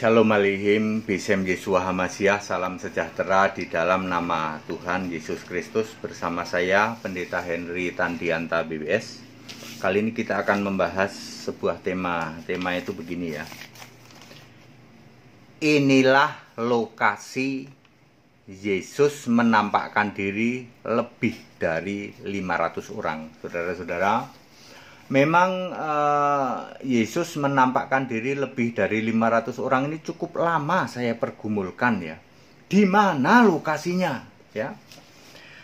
Shalom Alihim, Bisem Yesua Hamasyah, salam sejahtera di dalam nama Tuhan Yesus Kristus bersama saya Pendeta Henry Tandianta BBS. Kali ini kita akan membahas sebuah tema, tema itu begini ya. Inilah lokasi Yesus menampakkan diri lebih dari 500 orang. Saudara-saudara, memang uh, Yesus menampakkan diri lebih dari 500 orang ini cukup lama saya pergumulkan ya. Di mana lokasinya ya?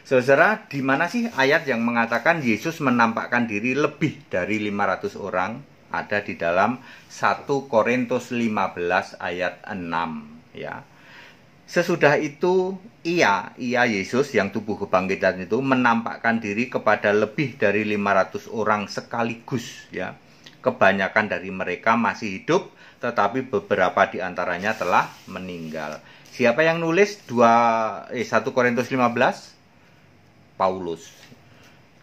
Saudara, di mana sih ayat yang mengatakan Yesus menampakkan diri lebih dari 500 orang? Ada di dalam 1 Korintus 15 ayat 6 ya. Sesudah itu ia, ia Yesus yang tubuh kebangkitan itu menampakkan diri kepada lebih dari 500 orang sekaligus ya. Kebanyakan dari mereka masih hidup tetapi beberapa di antaranya telah meninggal. Siapa yang nulis 2 eh 1 Korintus 15? Paulus.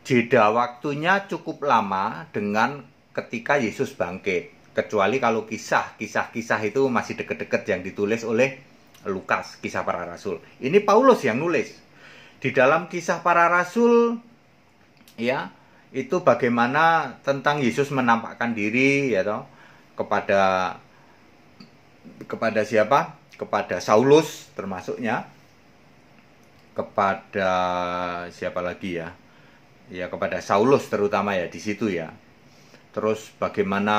Jeda waktunya cukup lama dengan ketika Yesus bangkit. Kecuali kalau kisah, kisah-kisah itu masih deket-deket yang ditulis oleh Lukas, kisah para rasul. Ini Paulus yang nulis. Di dalam kisah para rasul ya, itu bagaimana tentang Yesus menampakkan diri ya toh kepada kepada siapa? Kepada Saulus termasuknya. Kepada siapa lagi ya? Ya kepada Saulus terutama ya di situ ya terus bagaimana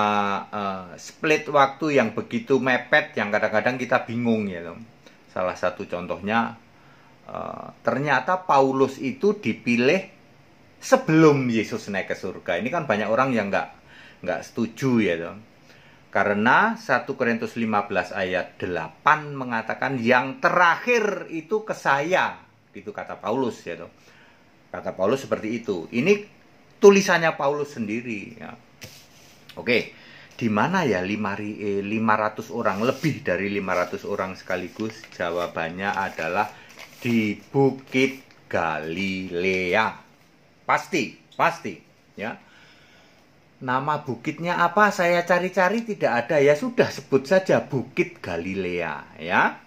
uh, split waktu yang begitu mepet yang kadang-kadang kita bingung ya Tom. Salah satu contohnya eh, ternyata Paulus itu dipilih sebelum Yesus naik ke surga. Ini kan banyak orang yang nggak nggak setuju ya dong. Karena 1 Korintus 15 ayat 8 mengatakan yang terakhir itu ke saya. Itu kata Paulus ya dong. Kata Paulus seperti itu. Ini tulisannya Paulus sendiri ya. Oke di mana ya 500 eh, orang lebih dari 500 orang sekaligus jawabannya adalah di Bukit Galilea pasti pasti ya nama bukitnya apa saya cari-cari tidak ada ya sudah sebut saja Bukit Galilea ya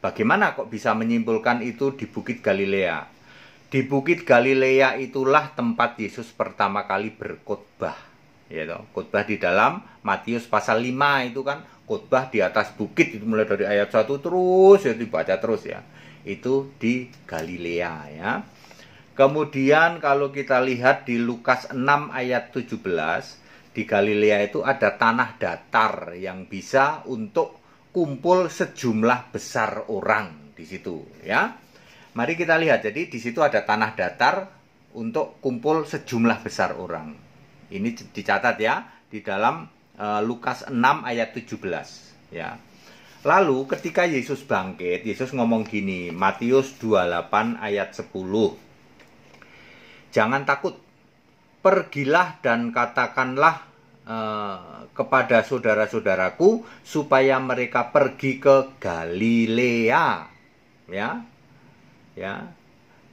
bagaimana kok bisa menyimpulkan itu di Bukit Galilea di Bukit Galilea itulah tempat Yesus pertama kali berkhotbah ya yaitu khotbah di dalam Matius pasal 5 itu kan khotbah di atas bukit itu mulai dari ayat 1 terus ya dibaca terus ya itu di Galilea ya kemudian kalau kita lihat di Lukas 6 ayat 17 di Galilea itu ada tanah datar yang bisa untuk kumpul sejumlah besar orang di situ ya mari kita lihat jadi di situ ada tanah datar untuk kumpul sejumlah besar orang ini dicatat ya di dalam eh, Lukas 6 ayat 17 ya. Lalu ketika Yesus bangkit, Yesus ngomong gini, Matius 28 ayat 10. Jangan takut. Pergilah dan katakanlah eh, kepada saudara-saudaraku supaya mereka pergi ke Galilea. Ya. Ya.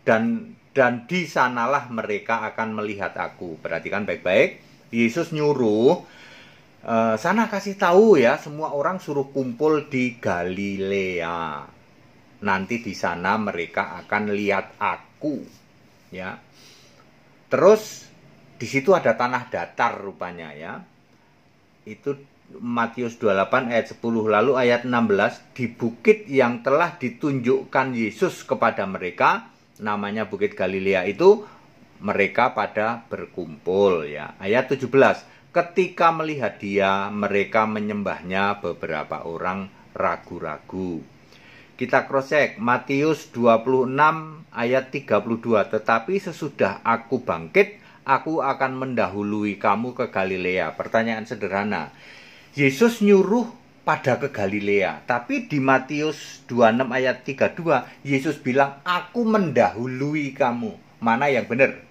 Dan dan di sanalah mereka akan melihat aku. Perhatikan baik-baik. Yesus nyuruh e, sana kasih tahu ya semua orang suruh kumpul di Galilea. Nanti di sana mereka akan lihat aku ya. Terus di situ ada tanah datar rupanya ya. Itu Matius 28 ayat 10 lalu ayat 16 di bukit yang telah ditunjukkan Yesus kepada mereka namanya Bukit Galilea itu mereka pada berkumpul ya. Ayat 17. Ketika melihat dia, mereka menyembahnya beberapa orang ragu-ragu. Kita cross check Matius 26 ayat 32. Tetapi sesudah aku bangkit, aku akan mendahului kamu ke Galilea. Pertanyaan sederhana. Yesus nyuruh pada ke Galilea. Tapi di Matius 26 ayat 32, Yesus bilang, aku mendahului kamu. Mana yang benar?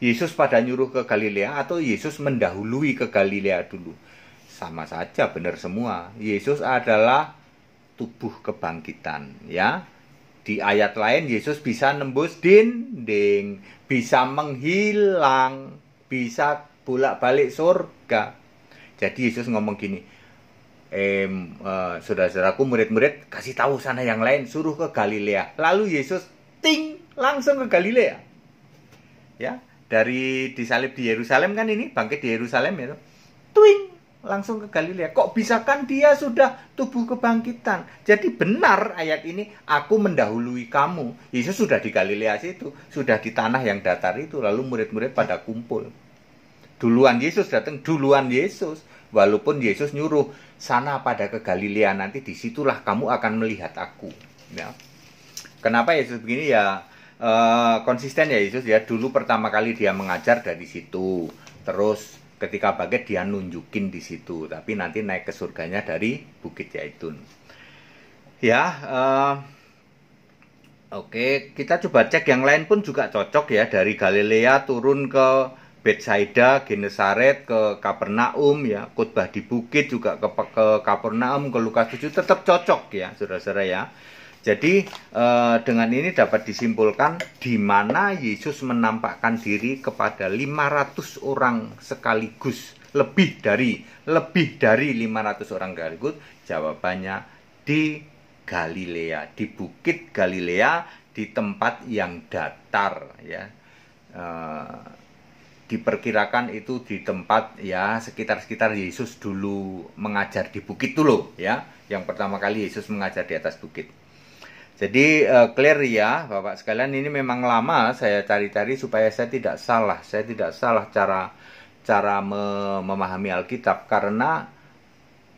Yesus pada nyuruh ke Galilea atau Yesus mendahului ke Galilea dulu? Sama saja benar semua. Yesus adalah tubuh kebangkitan. ya. Di ayat lain Yesus bisa nembus dinding, bisa menghilang, bisa bolak-balik surga. Jadi Yesus ngomong gini, eh, saudara-saudaraku murid-murid kasih tahu sana yang lain suruh ke Galilea lalu Yesus ting langsung ke Galilea ya dari disalib di Yerusalem kan ini bangkit di Yerusalem itu twing langsung ke Galilea kok bisa kan dia sudah tubuh kebangkitan jadi benar ayat ini aku mendahului kamu Yesus sudah di Galilea situ sudah di tanah yang datar itu lalu murid-murid pada kumpul Duluan Yesus datang, duluan Yesus. Walaupun Yesus nyuruh sana pada ke Galilea nanti disitulah kamu akan melihat aku. Ya. Kenapa Yesus begini ya? uh, konsisten ya Yesus ya. Dulu pertama kali dia mengajar dari situ. Terus ketika bagai dia nunjukin di situ. Tapi nanti naik ke surganya dari Bukit Yaitun. Ya. uh, Oke, kita coba cek yang lain pun juga cocok ya dari Galilea turun ke Betsaida, Genesaret ke Kapernaum ya, khotbah di bukit juga ke ke Kapernaum ke Lukas 7 tetap cocok ya, Saudara-saudara ya. Jadi eh, dengan ini dapat disimpulkan di mana Yesus menampakkan diri kepada 500 orang sekaligus, lebih dari lebih dari 500 orang sekaligus. Jawabannya di Galilea, di Bukit Galilea, di tempat yang datar ya. Eh, diperkirakan itu di tempat ya sekitar-sekitar Yesus dulu mengajar di bukit dulu ya yang pertama kali Yesus mengajar di atas bukit jadi uh, clear ya Bapak sekalian ini memang lama saya cari-cari supaya saya tidak salah saya tidak salah cara cara memahami Alkitab karena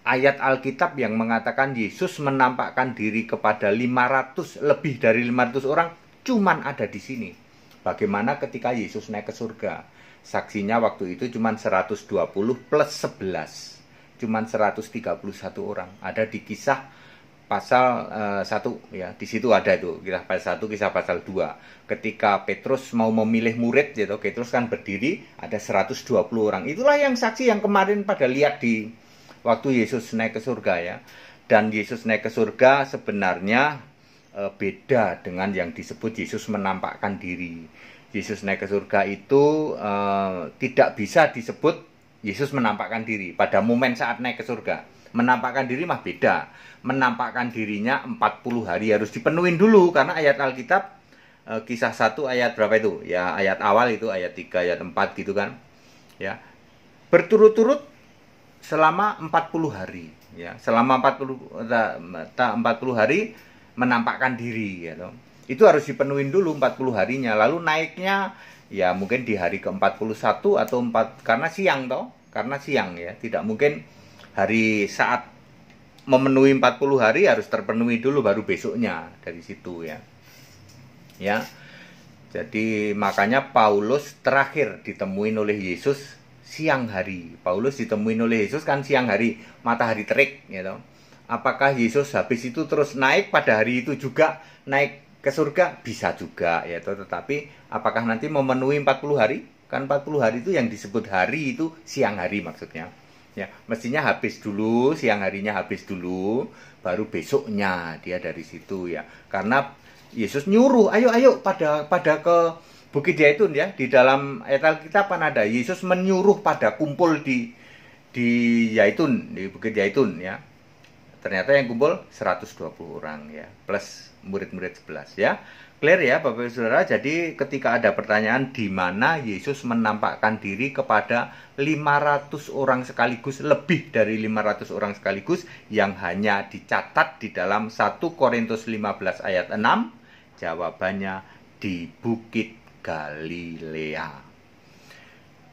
ayat Alkitab yang mengatakan Yesus menampakkan diri kepada 500 lebih dari 500 orang cuman ada di sini. Bagaimana ketika Yesus naik ke surga? Saksinya waktu itu cuma 120 plus 11. Cuma 131 orang. Ada di kisah pasal uh, eh, 1 ya. Di situ ada itu kisah pasal 1, kisah pasal 2. Ketika Petrus mau memilih murid gitu, Petrus kan berdiri ada 120 orang. Itulah yang saksi yang kemarin pada lihat di waktu Yesus naik ke surga ya. Dan Yesus naik ke surga sebenarnya eh, beda dengan yang disebut Yesus menampakkan diri. Yesus naik ke surga itu uh, tidak bisa disebut Yesus menampakkan diri pada momen saat naik ke surga. Menampakkan diri mah beda. Menampakkan dirinya 40 hari harus dipenuhin dulu karena ayat Alkitab uh, kisah 1 ayat berapa itu? Ya ayat awal itu ayat 3 ayat 4 gitu kan. Ya. Berturut-turut selama 40 hari ya. Selama 40 40 eh, hari menampakkan diri gitu itu harus dipenuhin dulu 40 harinya lalu naiknya ya mungkin di hari ke-41 atau 4 karena siang toh karena siang ya tidak mungkin hari saat memenuhi 40 hari harus terpenuhi dulu baru besoknya dari situ ya ya jadi makanya Paulus terakhir ditemuin oleh Yesus siang hari Paulus ditemuin oleh Yesus kan siang hari matahari terik ya you apakah Yesus habis itu terus naik pada hari itu juga naik ke surga bisa juga ya tetapi apakah nanti memenuhi 40 hari? Kan 40 hari itu yang disebut hari itu siang hari maksudnya. Ya, mestinya habis dulu, siang harinya habis dulu, baru besoknya dia dari situ ya. Karena Yesus nyuruh, ayo ayo pada pada ke Bukit Zaitun ya. Di dalam Alkitab kan ada Yesus menyuruh pada kumpul di di Zaitun, di Bukit Zaitun ya Ternyata yang kumpul 120 orang ya, plus murid-murid 11 ya. Clear ya Bapak Ibu Saudara. Jadi ketika ada pertanyaan di mana Yesus menampakkan diri kepada 500 orang sekaligus, lebih dari 500 orang sekaligus yang hanya dicatat di dalam 1 Korintus 15 ayat 6, jawabannya di Bukit Galilea.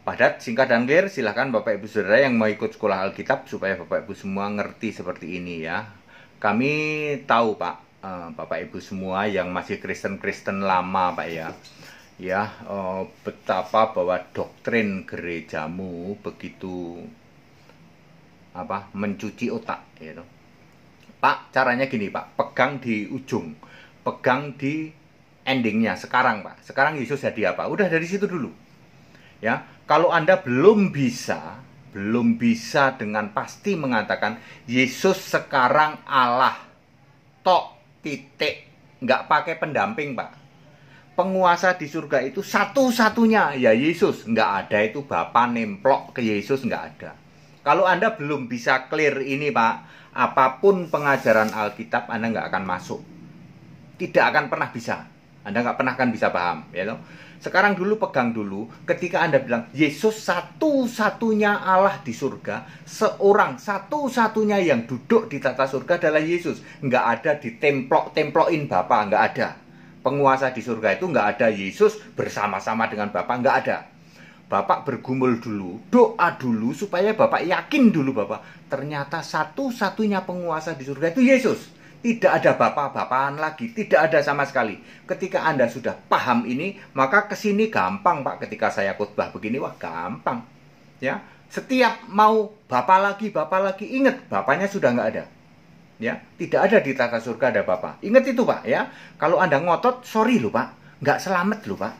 Padat, singkat dan clear, silahkan Bapak Ibu Saudara yang mau ikut sekolah Alkitab supaya Bapak Ibu semua ngerti seperti ini ya. Kami tahu Pak, eh, Bapak Ibu semua yang masih Kristen-Kristen lama Pak ya. Ya, eh, betapa bahwa doktrin gerejamu begitu apa mencuci otak ya. Pak, caranya gini Pak, pegang di ujung, pegang di endingnya sekarang Pak. Sekarang Yesus jadi apa? Udah dari situ dulu. Ya, kalau Anda belum bisa, belum bisa dengan pasti mengatakan Yesus sekarang Allah. Tok titik. Nggak pakai pendamping, Pak. Penguasa di surga itu satu-satunya ya Yesus. Nggak ada itu Bapak nemplok ke Yesus, nggak ada. Kalau Anda belum bisa clear ini, Pak, apapun pengajaran Alkitab Anda nggak akan masuk. Tidak akan pernah bisa. Anda nggak pernah kan bisa paham, ya you Sekarang dulu pegang dulu, ketika Anda bilang Yesus satu-satunya Allah di surga, seorang satu-satunya yang duduk di tata surga adalah Yesus. Nggak ada di templok templokin Bapa, nggak ada. Penguasa di surga itu nggak ada Yesus bersama-sama dengan Bapa, nggak ada. Bapak bergumul dulu, doa dulu supaya Bapak yakin dulu Bapak. Ternyata satu-satunya penguasa di surga itu Yesus. Tidak ada bapak-bapakan lagi, tidak ada sama sekali. Ketika Anda sudah paham ini, maka ke sini gampang, Pak. Ketika saya khotbah begini, wah gampang. Ya, setiap mau bapak lagi, bapak lagi, ingat bapaknya sudah nggak ada. Ya, tidak ada di tata surga ada bapak. Ingat itu, Pak, ya. Kalau Anda ngotot, sorry lho, Pak. Nggak selamat lho, Pak.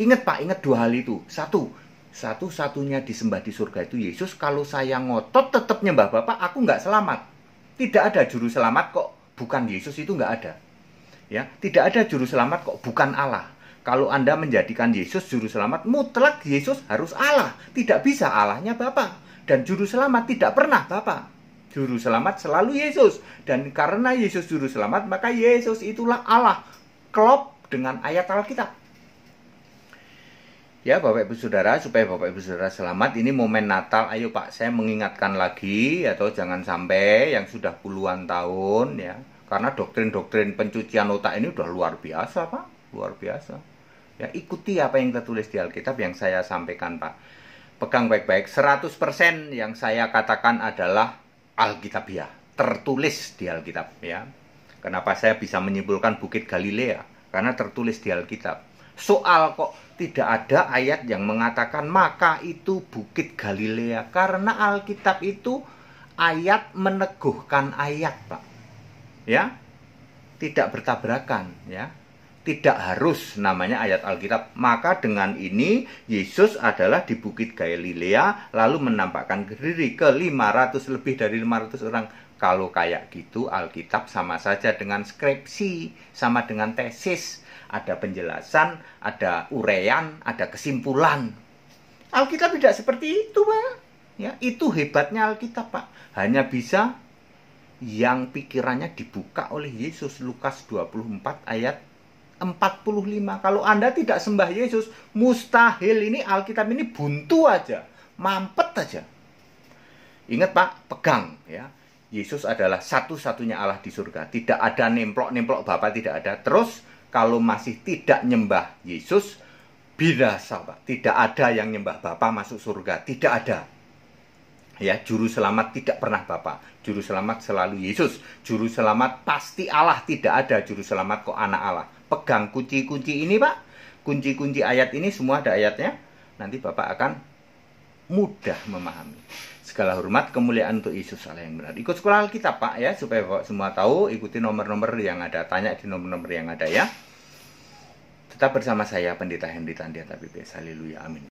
Ingat, Pak, ingat dua hal itu. Satu, satu-satunya disembah di surga itu Yesus. Kalau saya ngotot tetap nyembah Bapak, aku nggak selamat. Tidak ada juru selamat kok bukan Yesus itu nggak ada. Ya, tidak ada juru selamat kok bukan Allah. Kalau Anda menjadikan Yesus juru selamat, mutlak Yesus harus Allah. Tidak bisa Allahnya Bapak. dan juru selamat tidak pernah Bapak. Juru selamat selalu Yesus dan karena Yesus juru selamat maka Yesus itulah Allah. Klop dengan ayat Alkitab ya Bapak Ibu Saudara supaya Bapak Ibu Saudara selamat ini momen Natal ayo Pak saya mengingatkan lagi atau jangan sampai yang sudah puluhan tahun ya karena doktrin-doktrin pencucian otak ini udah luar biasa Pak luar biasa ya ikuti apa yang tertulis di Alkitab yang saya sampaikan Pak pegang baik-baik 100% yang saya katakan adalah Alkitab ya tertulis di Alkitab ya kenapa saya bisa menyimpulkan Bukit Galilea karena tertulis di Alkitab Soal kok tidak ada ayat yang mengatakan maka itu bukit Galilea karena Alkitab itu ayat meneguhkan ayat, Pak. Ya. Tidak bertabrakan, ya. Tidak harus namanya ayat Alkitab. Maka dengan ini Yesus adalah di Bukit Galilea lalu menampakkan diri ke 500 lebih dari 500 orang. Kalau kayak gitu Alkitab sama saja dengan skripsi, sama dengan tesis ada penjelasan, ada urean, ada kesimpulan. Alkitab tidak seperti itu, Pak. Ya, itu hebatnya Alkitab, Pak. Hanya bisa yang pikirannya dibuka oleh Yesus Lukas 24 ayat 45. Kalau Anda tidak sembah Yesus, mustahil ini Alkitab ini buntu aja, mampet aja. Ingat Pak, pegang ya. Yesus adalah satu-satunya Allah di surga. Tidak ada nemplok-nemplok bapak, tidak ada. Terus kalau masih tidak nyembah Yesus, binasa sahabat. Tidak ada yang nyembah Bapak masuk surga, tidak ada. Ya, juru selamat tidak pernah Bapak. Juru selamat selalu Yesus. Juru selamat pasti Allah, tidak ada juru selamat kok anak Allah. Pegang kunci-kunci ini, Pak. Kunci-kunci ayat ini semua ada ayatnya. Nanti Bapak akan mudah memahami segala hormat kemuliaan untuk Yesus Allah yang benar. Ikut sekolah kita Pak ya supaya Bapak semua tahu ikuti nomor-nomor yang ada tanya di nomor-nomor yang ada ya. Tetap bersama saya Pendeta Hendri Tandia tapi Haleluya amin.